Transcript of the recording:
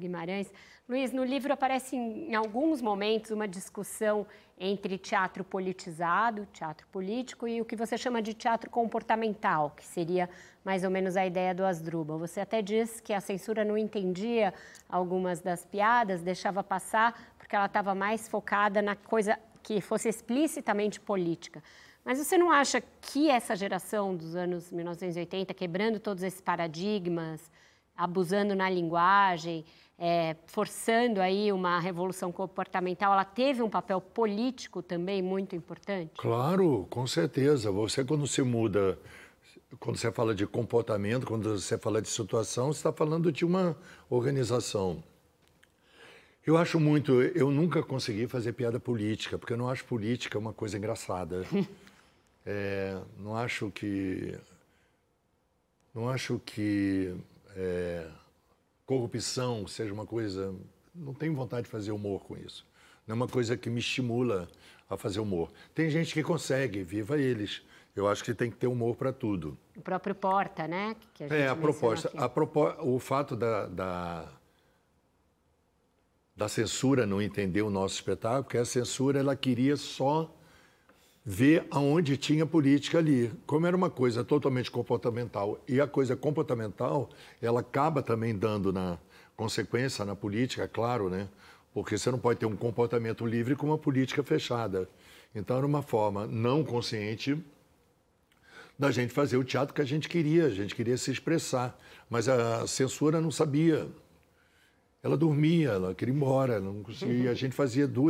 Guimarães. Luiz, no livro aparece em alguns momentos uma discussão entre teatro politizado, teatro político e o que você chama de teatro comportamental, que seria mais ou menos a ideia do Asdrubal. Você até diz que a censura não entendia algumas das piadas, deixava passar porque ela estava mais focada na coisa que fosse explicitamente política. Mas você não acha que essa geração dos anos 1980, quebrando todos esses paradigmas, abusando na linguagem, é, forçando aí uma revolução comportamental, ela teve um papel político também muito importante? Claro, com certeza. Você, quando se muda, quando você fala de comportamento, quando você fala de situação, você está falando de uma organização. Eu acho muito. Eu nunca consegui fazer piada política, porque eu não acho política uma coisa engraçada. é, não acho que. Não acho que corrupção seja uma coisa. Não tenho vontade de fazer humor com isso. Não é uma coisa que me estimula a fazer humor. Tem gente que consegue, viva eles. Eu acho que tem que ter humor para tudo. O próprio Porta, né? A é, a proposta. A O fato da, da, da censura não entender o nosso espetáculo, porque a censura ela queria só ver aonde tinha política ali. Como era uma coisa totalmente comportamental e a coisa comportamental, ela acaba também dando na consequência na política, é claro, né? Porque você não pode ter um comportamento livre com uma política fechada. Então era uma forma não consciente da gente fazer o teatro que a gente queria, a gente queria se expressar, mas a censura não sabia. Ela dormia, ela queria ir embora, não conseguia. A gente fazia duas